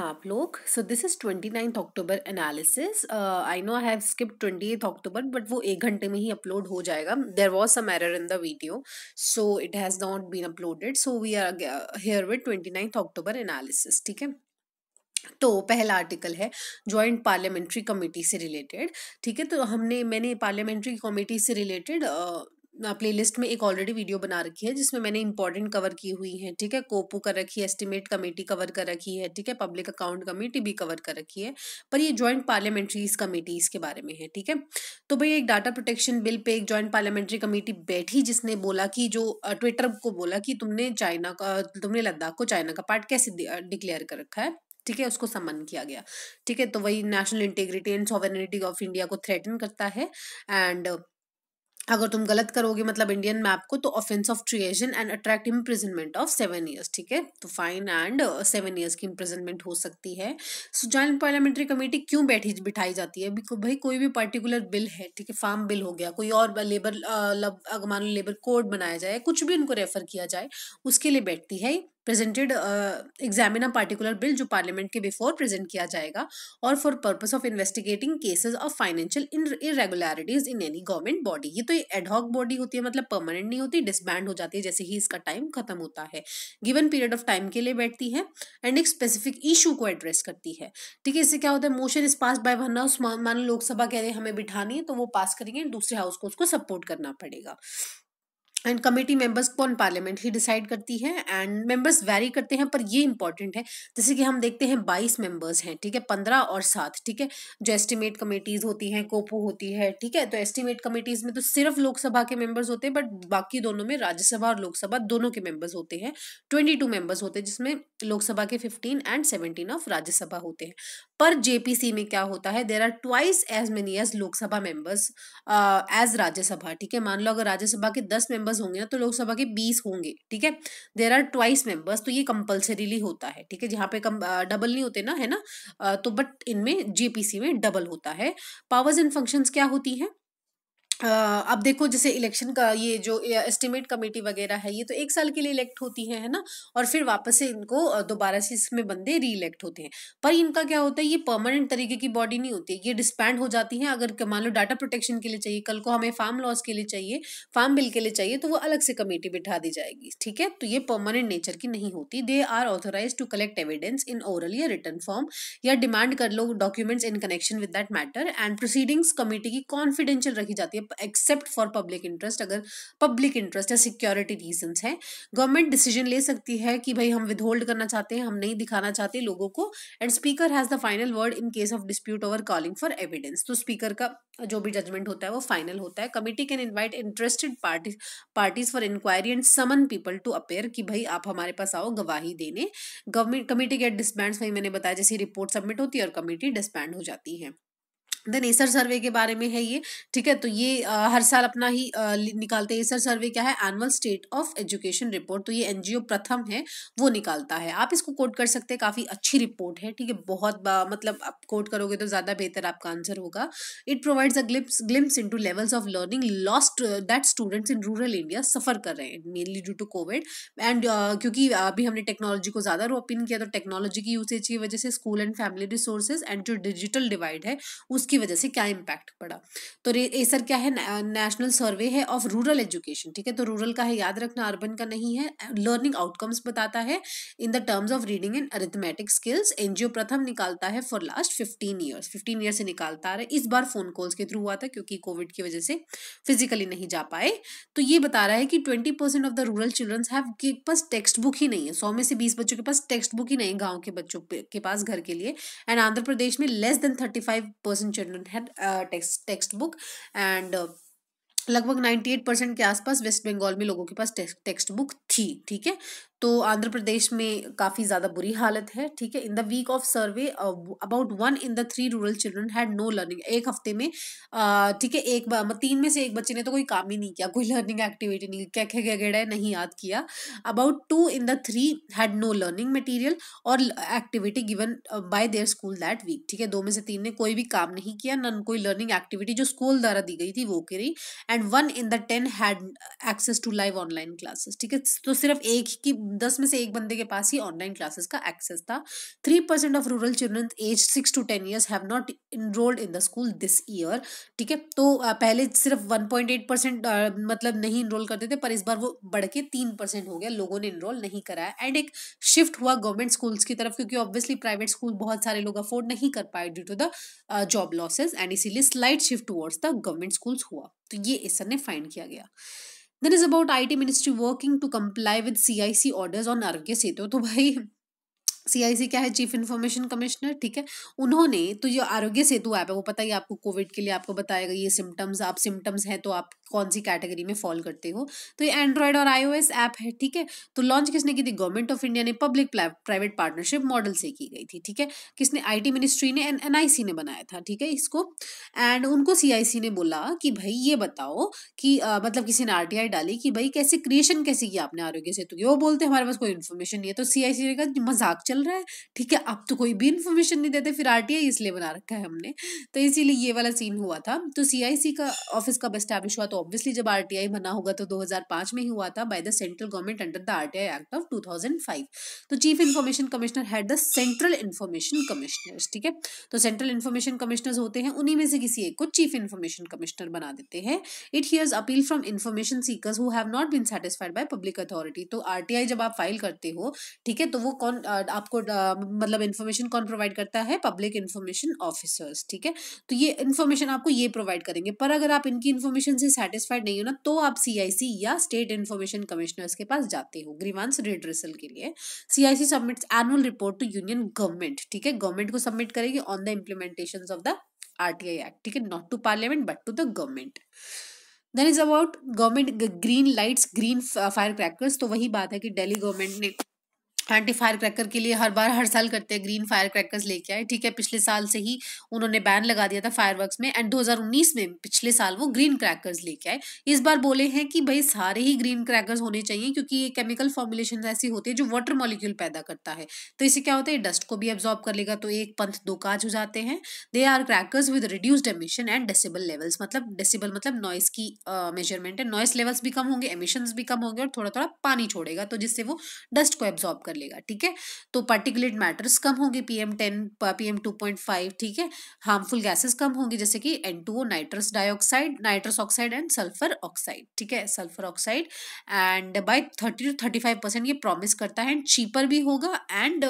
आप लोग so this is twenty ninth October analysis I know I have skip twenty eighth October but वो एक घंटे में ही अपलोड हो जाएगा there was some error in the video so it has not been uploaded so we are here with twenty ninth October analysis ठीक है तो पहला आर्टिकल है जॉइंट पार्लियामेंट्री कमेटी से रिलेटेड ठीक है तो हमने मैंने पार्लियामेंट्री कमेटी से रिलेटेड प्लेलिस्ट में एक ऑलरेडी वीडियो बना रखी है जिसमें मैंने इंपॉर्टेंट कवर की हुई है ठीक है कोपू कर रखी है एस्टिमेट कमेटी कवर कर रखी है ठीक है पब्लिक अकाउंट कमेटी भी कवर कर रखी है पर ये ज्वाइंट पार्लियामेंट्रीज कमेटीज के बारे में है ठीक है तो भाई एक डाटा प्रोटेक्शन बिल पे एक ज्वाइंट पार्लियामेंट्री कमेटी बैठी जिसने बोला कि जो ट्विटर को बोला कि तुमने चाइना का तुमने लद्दाख को चाइना का पार्ट कैसे डिक्लेयर कर रखा है ठीक है उसको समन किया गया ठीक है तो वही national integrity and sovereignty of India को थ्रेटन करता है एंड अगर तुम गलत करोगे मतलब इंडियन मैप को तो ऑफेंस ऑफ ट्रिएशन and attract imprisonment of seven years ठीक है तो फाइन एंड सेवन ईयर्स की इम्प्रिजनमेंट हो सकती है सो ज्वाइंट पार्लियामेंट्री कमेटी क्यों बैठी बिठाई जाती है भाई कोई भी पर्टिकुलर बिल है ठीक है फार्म बिल हो गया कोई और लेबर uh, लब मान लो लेबर कोड बनाया जाए कुछ भी उनको रेफर किया जाए उसके लिए बैठती है presented examine a particular bill जो पार्लियामेंट के बिफोर प्रेजेंट किया जाएगा और for purpose of investigating cases of financial irregularities in any government body ये तो एडहॉक बॉडी होती है मतलब परमानेंट नहीं होती डिसबैंड हो जाती है जैसे ही इसका टाइम खत्म होता है गिवन पीरियड ऑफ टाइम के लिए बैठती है एंड एक स्पेसिफिक इशू को एड्रेस करती है ठीक है इससे क्या होता है motion is pass by one house मान लोकसभा कह रहे हमें बिठानी है तो वो पास करेंगे दूसरे हाउस को उसको सपोर्ट करना पड़ेगा एंड कमेटी मेंबर्स कौन पार्लियामेंट ही डिसाइड करती है एंड मेंबर्स वैरी करते हैं पर ये इंपॉर्टेंट है जैसे कि हम देखते हैं बाईस मेंबर्स हैं ठीक है पंद्रह और सात ठीक है जो एस्टिमेट कमेटीज़ होती हैं कोपो होती है ठीक है तो एस्टिमेट कमेटीज़ में तो सिर्फ लोकसभा के मेंबर्स होते हैं बट बाकी दोनों में राज्यसभा और लोकसभा दोनों के मेंबर्स होते हैं ट्वेंटी टू मेंबर्स होते हैं जिसमें लोकसभा के fifteen and seventeen of Rajya Sabha होते हैं पर जेपीसी में क्या होता है there are twice as many as Lok Sabha members as uh, Rajya Sabha ठीक है मान लो अगर राज्यसभा के दस मेंबर्स मेंबर्स होंगे ना तो लोकसभा के बीस होंगे ठीक है देर आर ट्वाइस मेंबर्स तो ये कंपल्सरीली होता है ठीक है जहाँ पे कम डबल नहीं होते ना है ना तो बट इनमें जेपीसी में डबल होता है पावर्स एंड फंक्शंस क्या होती हैं अब देखो जैसे इलेक्शन का ये जो एस्टिमेट कमेटी वगैरह है ये तो एक साल के लिए इलेक्ट होती है है ना और फिर वापस से इनको दोबारा से इसमें बंदे री इलेक्ट होते हैं पर इनका क्या होता है ये परमानेंट तरीके की बॉडी नहीं होती ये डिस्पैंड हो जाती है अगर मान लो डाटा प्रोटेक्शन के लिए चाहिए कल को हमें फार्म लॉस के लिए चाहिए फार्म बिल के लिए चाहिए तो वो अलग से कमेटी बिठा दी जाएगी ठीक है तो ये परमानेंट नेचर की नहीं होती they are authorise to collect evidence in oral या रिटर्न फॉर्म या डिमांड कर लो documents in connection with that matter and proceedings committee की कॉन्फिडेंशियल रखी जाती है एक्सेप्ट फॉर पब्लिक इंटरेस्ट अगर पब्लिक इंटरेस्ट या सिक्योरिटी रीजंस है गवर्नमेंट डिसीजन ले सकती है कि भाई हम विदहोल्ड करना चाहते हैं हम नहीं दिखाना चाहते लोगों को and speaker has the final word in case of dispute over calling for evidence तो स्पीकर का जो भी जजमेंट होता है वो फाइनल होता है committee can invite interested party parties for inquiry and summon people to appear कि भाई आप हमारे पास आओ गवाही देने गवर्नमेंट कमिटी गेट डिसबैंड भाई मैंने बताया जैसी रिपोर्ट सबमिट होती है और कमिटी डिसबैंड हो जाती है देन एसर सर्वे के बारे में है ये ठीक है तो ये आ, हर साल अपना ही आ, निकालते हैं एसर सर्वे क्या है annual state of education report तो ये एनजीओ प्रथम है वो निकालता है आप इसको कोट कर सकते हैं काफ़ी अच्छी रिपोर्ट है ठीक है बहुत मतलब आप कोट करोगे तो ज़्यादा बेहतर आपका आंसर होगा it provides a glimpse glimpse in levels of learning lost that students in rural India suffer कर रहे हैं mainly due to Covid and क्योंकि अभी हमने टेक्नोलॉजी को ज़्यादा रोपिन किया तो टेक्नोलॉजी की यूसेज की वजह से school and family resources and जो डिजिटल डिवाइड है उसकी उसकी वजह से क्या इम्पैक्ट पड़ा तो एसर क्या है नेशनल सर्वे है ऑफ रूरल एजुकेशन ठीक है तो रूरल का है याद रखना अर्बन का नहीं है लर्निंग आउटकम्स बताता है in the terms of reading and arithmetic skills and Pratham निकालता है for last fifteen years fifteen year से निकालता आ रहा है इस बार फोन कॉल्स के थ्रू हुआ था क्योंकि कोविड की वजह से फिजिकली नहीं जा पाए तो ये बता रहा है कि twenty percent of the rural childrens have के पास टेक्स्ट बुक ही नहीं है सौ में से बीस बच्चों के पास टेक्स्ट बुक ही नहीं है गाँव के बच्चों के पास घर के लिए एंड आंध्र प्रदेश में less than thirty five percent children है टेक्स्ट बुक एंड लगभग 98 परसेंट के आसपास वेस्ट बंगाल में लोगों के पास टेक्स्ट बुक थी ठीक है तो आंध्र प्रदेश में काफ़ी ज़्यादा बुरी हालत है ठीक है in the week of survey about one in the three rural children had no learning एक हफ्ते में uh, ठीक है एक तीन में से एक बच्चे ने तो कोई काम ही नहीं किया कोई लर्निंग एक्टिविटी नहीं क्या क्या है नहीं याद किया about two in the three had no learning material और activity given by their school that week ठीक है दो में से तीन ने कोई भी काम नहीं किया नन कोई लर्निंग एक्टिविटी जो स्कूल द्वारा दी गई थी वो करी and one in the ten had access to live online classes ठीक है तो सिर्फ एक की दस में से एक बंदे के पास ही ऑनलाइन क्लासेस का एक्सेस था three percent of rural children age six to ten years have not enrolled in the school this year ठीक है तो पहले सिर्फ वन पॉइंट एट परसेंट मतलब नहीं इनरोल करते थे पर इस बार वो बढ़ के तीन परसेंट हो गया लोगों ने इनरोल नहीं कराया एंड एक शिफ्ट हुआ गवर्नमेंट स्कूल्स की तरफ क्योंकि ऑब्वियसली प्राइवेट स्कूल बहुत सारे लोग अफोर्ड नहीं कर पाए due to the job losses and इसीलिए slide shift towards the government schools हुआ तो ये इस सर ने फाइंड किया गया then is about I T ministry working to comply with C I C orders on Aarogya Setu तो भाई सीआईसी क्या है चीफ इन्फॉर्मेशन कमिश्नर ठीक है उन्होंने तो ये आरोग्य सेतु ऐप है वो पता ही आपको कोविड के लिए आपको बताएगा ये सिम्टम्स आप सिम्टम्स हैं तो आप कौन सी कैटेगरी में फॉल करते हो तो ये एंड्रॉयड और आईओएस ऐप है ठीक है तो लॉन्च किसने की थी गवर्नमेंट ऑफ इंडिया ने पब्लिक प्राइवेट पार्टनरशिप मॉडल से की गई थी ठीक है किसने आई मिनिस्ट्री ने एंड एनआईसी ने बनाया था ठीक है इसको एंड उनको सी ने बोला कि भाई ये बताओ कि आ, मतलब किसी ने आर डाली कि भाई कैसे क्रिएशन कैसे किया आपने आरोग्य सेतु की वो बोलते हमारे पास कोई इन्फॉर्मेशन नहीं है तो सी ने कहा मजाक चल रहा है ठीक है अब तो कोई भी इन्फॉर्मेशन नहीं देते फिर आर इसलिए बना रखा है हमने तो इसीलिए ये वाला सीन हुआ था तो सी का ऑफिस कब स्टैब्लिश हुआ तो ऑब्वियसली जब आर बना होगा तो दो में ही हुआ था by the central government under the R act of two तो chief information commissioner had the central information commissioners ठीक है तो सेंट्रल इन्फॉर्मेशन कमिश्नर्स होते हैं उन्हीं में से किसी एक को चीफ इन्फॉर्मेशन कमिश्नर बना देते हैं it hears appeal from information seekers who have not been satisfied by public authority तो आर जब आप फाइल करते हो ठीक है तो वो कौन आ, आपको मतलब इन्फॉर्मेशन कौन प्रोवाइड करता है पब्लिक इन्फॉर्मेशन ऑफिसर्स ठीक है तो ये इन्फॉर्मेशन आपको ये प्रोवाइड करेंगे पर अगर आप इनकी इन्फॉर्मेशन से सेटिस्फाइड नहीं हो ना तो आप सीआईसी या स्टेट इन्फॉर्मेशन कमिश्नर्स के पास जाते हो ग्रीवांस रिड्रेसल के लिए C submit annual report to union government ठीक है गवर्नमेंट को सबमिट करेगी on the implementation of the RTI act ठीक है not to parliament but to the government then is about government green lights green fire crackers तो वही बात है कि दिल्ली गवर्नमेंट ने एंटी फायर क्रैकर के लिए हर बार हर साल करते हैं ग्रीन फायर क्रैकर्स लेके आए ठीक है पिछले साल से ही उन्होंने बैन लगा दिया था फायरवर्क्स में एंड 2019 में पिछले साल वो ग्रीन क्रैकर्स लेके आए इस बार बोले हैं कि भाई सारे ही ग्रीन क्रैकर्स होने चाहिए क्योंकि ये केमिकल फॉर्मुलेशन ऐसी होती है जो वाटर मॉलिक्यूल पैदा करता है तो इससे क्या होता है डस्ट को भी एब्जॉर्ब कर लेगा तो एक पंथ दो काज हो जाते हैं they are crackers with reduced emission and decibel levels मतलब डेसिबल मतलब नॉइस की मेजरमेंट है नॉइस लेवल्स भी कम होंगे एमिशन भी कम होंगे और थोड़ा थोड़ा पानी छोड़ेगा तो जिससे वो डस्ट को एब्जॉर्ब कर मिलेगा ठीक है तो पार्टिकुलेट मैटर्स कम होगी PM ten PM two point five ठीक है हार्मफुल गैसेस कम होंगे जैसे कि N two O nitrous dioxide nitrous oxide and sulphur oxide ठीक है sulphur oxide and by thirty two thirty five percent ये प्रॉमिस करता है एंड चीपर भी होगा एंड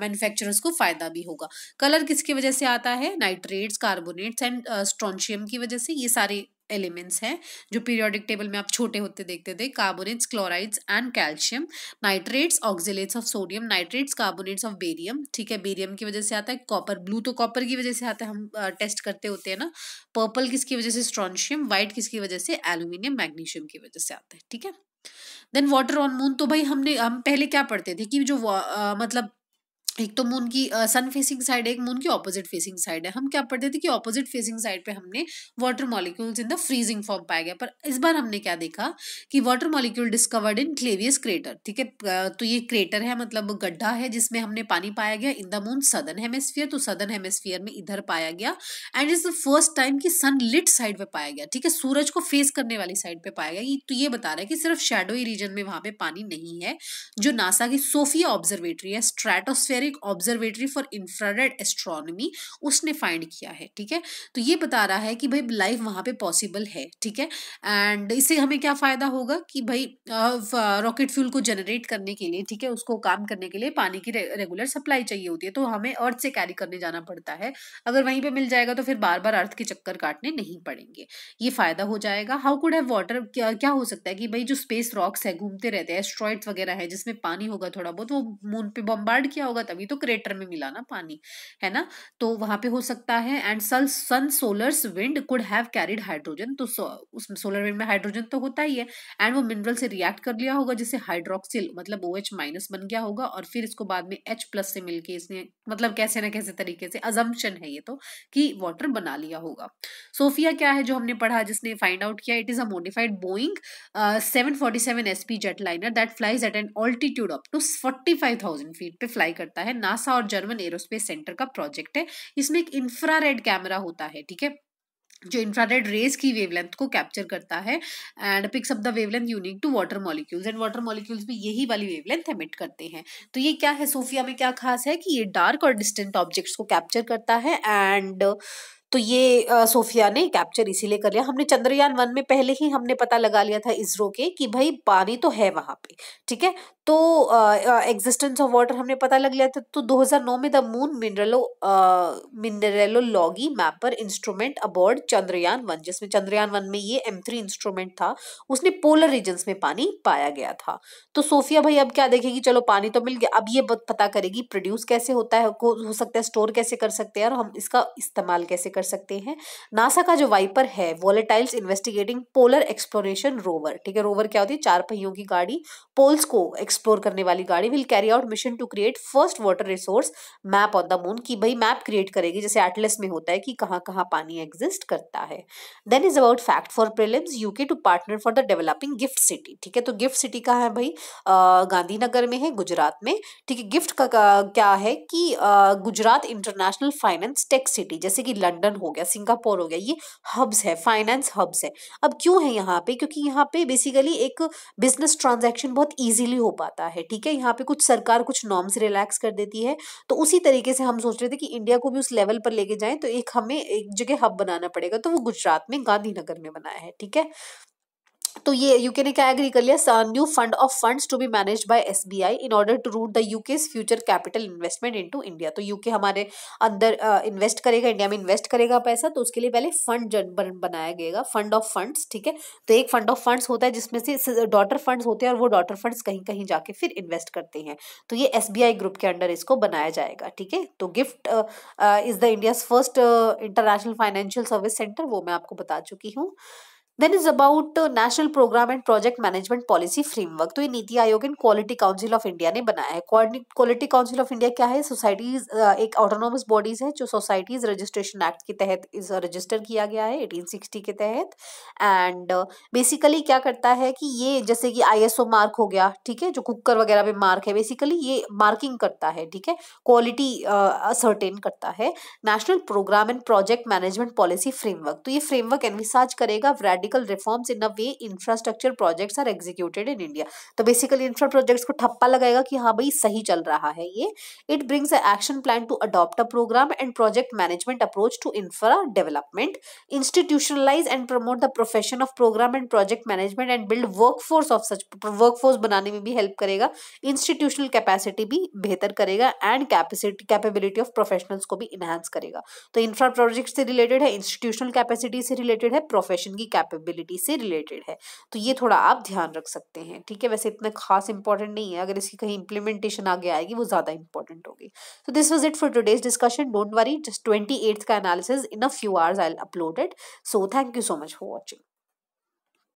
मैन्युफैक्चरर्स uh, को फायदा भी होगा कलर किसकी वजह से आता है नाइट्रेट्स कार्बोनेट्स एंड स्ट्रॉन्शियम की वजह से ये सारे एलिमेंट्स हैं जो पीरियोडिक टेबल में आप छोटे होते देखते थे carbonates chlorides and calcium nitrates oxalates of sodium nitrates carbonates of barium ठीक है बेरियम की वजह से आता है कॉपर ब्लू तो कॉपर की वजह से आता है हम आ, टेस्ट करते होते हैं ना पर्पल किसकी वजह से स्ट्रॉन्शियम व्हाइट किसकी वजह से एल्यूमिनियम मैग्नीशियम की वजह से आता है ठीक है देन वाटर ऑन मून तो भाई हमने हम पहले क्या पढ़ते थे कि जो आ, मतलब एक तो मून की सन फेसिंग साइड है एक मून की ऑपोजिट फेसिंग साइड है हम क्या पढ़ते थे कि ऑपोजिट फेसिंग साइड पे हमने water molecules in the freezing form पाया गया पर इस बार हमने क्या देखा कि water molecule discovered in Clavius crater ठीक है तो ये क्रेटर है मतलब गड्ढा है जिसमें हमने पानी पाया गया इन द मून सदन हेमेस्फियर तो सदन हेमेस्फियर में इधर पाया गया and is the first time कि सन लिट साइड पर पाया गया ठीक है सूरज को फेस करने वाली साइड पर पाया गया तो ये बता रहा है कि सिर्फ शेडोई रीजन में वहां पर पानी नहीं है जो नासा की सोफिया ऑब्जर्वेटरी है स्ट्रेटोस्फेयर atmospheric observatory for infrared astronomy उसने फाइंड किया है ठीक है तो ये बता रहा है कि भाई लाइफ वहाँ पे पॉसिबल है ठीक है एंड इससे हमें क्या फ़ायदा होगा कि भाई रॉकेट फ्यूल को जनरेट करने के लिए ठीक है उसको काम करने के लिए पानी की रे, रेगुलर सप्लाई चाहिए होती है तो हमें अर्थ से कैरी करने जाना पड़ता है अगर वहीं पर मिल जाएगा तो फिर बार बार अर्थ के चक्कर काटने नहीं पड़ेंगे ये फ़ायदा हो जाएगा हाउ कुड हैव वाटर क्या, हो सकता है कि भाई जो स्पेस रॉक्स है घूमते रहते हैं एस्ट्रॉइड्स वगैरह है जिसमें पानी होगा थोड़ा बहुत वो मून पे बम्बार्ड किया होगा तभी तो क्रेटर में मिला ना पानी है ना तो वहां पे हो सकता है एंड सल sun solars wind could have carried hydrogen तो उस सोलर विंड में हाइड्रोजन तो होता ही है एंड वो मिनरल से रिएक्ट कर लिया होगा जिससे हाइड्रोक्सिल मतलब ओ एच माइनस बन गया होगा और फिर इसको बाद में एच प्लस से मिलकर इसने मतलब कैसे ना कैसे तरीके से अजम्पन है ये तो कि वाटर बना लिया होगा सोफिया क्या है जो हमने पढ़ा जिसने फाइंड आउट किया it is a modified Boeing seven forty seven S P jet liner that flies at an altitude up to forty five thousand feet पे फ्लाई करता है होता है नासा और जर्मन एरोस्पेस सेंटर का प्रोजेक्ट है इसमें एक इंफ्रारेड कैमरा होता है ठीक है जो इंफ्रारेड रेज की वेवलेंथ को कैप्चर करता है and picks up the wavelength unique to water molecules and water molecules भी यही वाली वेवलेंथ एमिट करते हैं तो ये क्या है सोफिया में क्या खास है कि ये डार्क और डिस्टेंट ऑब्जेक्ट्स को कैप्चर करता है एंड तो ये सोफिया ने कैप्चर इसीलिए कर लिया हमने चंद्रयान वन में पहले ही हमने पता लगा लिया था इसरो के कि भाई पानी तो है वहां पे ठीक है तो एग्जिस्टेंस ऑफ वाटर हमने पता लग लिया था तो 2009 में द मून मिनरलो mineralogy mapper instrument aboard Chandrayaan one जिसमें चंद्रयान वन में ये एम थ्री इंस्ट्रूमेंट था उसने पोलर रीजन्स में पानी पाया गया था तो सोफिया भाई अब क्या देखेगी चलो पानी तो मिल गया अब ये पता करेगी प्रोड्यूस कैसे होता है हो सकता है स्टोर कैसे कर सकते हैं और हम इसका इस्तेमाल कैसे कर सकते हैं नासा का जो वाइपर है volatiles investigating polar exploration rover ठीक है रोवर क्या होती है चार पहियों की गाड़ी पोल्स को एक्सप्लोर करने वाली गाड़ी will carry out mission to create first water resource map on the moon की भाई मैप क्रिएट करेगी जैसे एटलस में होता है कि कहाँ कहाँ पानी एग्जिस्ट करता है then is about fact for prelims UK to partner for the developing GIFT city ठीक है तो गिफ्ट सिटी कहाँ है भाई गांधीनगर में है गुजरात में ठीक है गिफ्ट का, क्या है कि Gujarat international finance tech city जैसे कि लंडन हो गया सिंगापुर हो गया ये हब्स है फाइनेंस हब्स है अब क्यों है यहाँ पे क्योंकि यहाँ पे बेसिकली एक बिजनेस ट्रांजेक्शन बहुत ईजिली हो पा पाता है ठीक है यहाँ पे कुछ सरकार कुछ नॉर्म्स रिलैक्स कर देती है तो उसी तरीके से हम सोच रहे थे कि इंडिया को भी उस लेवल पर लेके जाएं तो एक हमें एक जगह हब बनाना पड़ेगा तो वो गुजरात में गांधीनगर में बनाया है ठीक है तो ये यूके ने क्या एग्री कर लिया new fund of funds to be manage by SBI in order to route the UK future capital investment into India तो यूके हमारे अंदर इन्वेस्ट करेगा इंडिया में इन्वेस्ट करेगा पैसा तो उसके लिए पहले फंड बनाया गया फंड ऑफ फंड्स ठीक है तो एक फंड ऑफ फंड्स होता है जिसमें से डॉटर फंड्स होते हैं और वो डॉटर फंड्स कहीं कहीं जाके फिर इन्वेस्ट करते हैं तो ये एस ग्रुप के अंडर इसको बनाया जाएगा ठीक है तो GIFT is the India's first international financial service centre वो मैं आपको बता चुकी हूँ then is about national programme and project management policy framework तो ये NITI Aayog and quality council of India ने बनाया है क्वालिटी काउंसिल ऑफ इंडिया क्या है सोसाइटीज uh, एक ऑटोनोमस बॉडीज है जो सोसाइटीज रजिस्ट्रेशन एक्ट के तहत इस रजिस्टर uh, किया गया है सिक्सटी के तहत एंड बेसिकली uh, क्या करता है कि ये जैसे कि ओ मार्क हो गया ठीक है जो कुकर वगैरह में मार्क है बेसिकली ये मार्किंग करता है ठीक है क्वालिटी सर्टेन करता है national programme and project management policy framework तो ये फ्रेमवर्क एनविसाज करेगा medical reforms in way infrastructure projects are executed in India तो बेसिकली इंफ्रा प्रोजेक्ट्स को ठप्पा लगाएगा कि हाँ भाई सही चल रहा है ये it brings a action plan to adopt a programme and project management approach to infra development institutionalise and promote the profession of programme and project management and build work of such work बनाने में भी help करेगा institutional capacity भी बेहतर करेगा and capacity capability of professionals को भी enhance करेगा तो इंफ्रा प्रोजेक्ट से रिलेटेड है इंस्टीट्यूशनल कैपेसिटी से रिलेटेड है प्रोफेशन की कैपेबिलिटी कैपेबिलिटी से रिलेटेड है तो ये थोड़ा आप ध्यान रख सकते हैं ठीक है वैसे इतना खास इंपॉर्टेंट नहीं है अगर इसकी कहीं इंप्लीमेंटेशन आगे आएगी वो ज़्यादा इंपॉर्टेंट होगी तो this was it for today's discussion don't worry just twenty का analysis in a few hours I uploaded so thank you so much for watching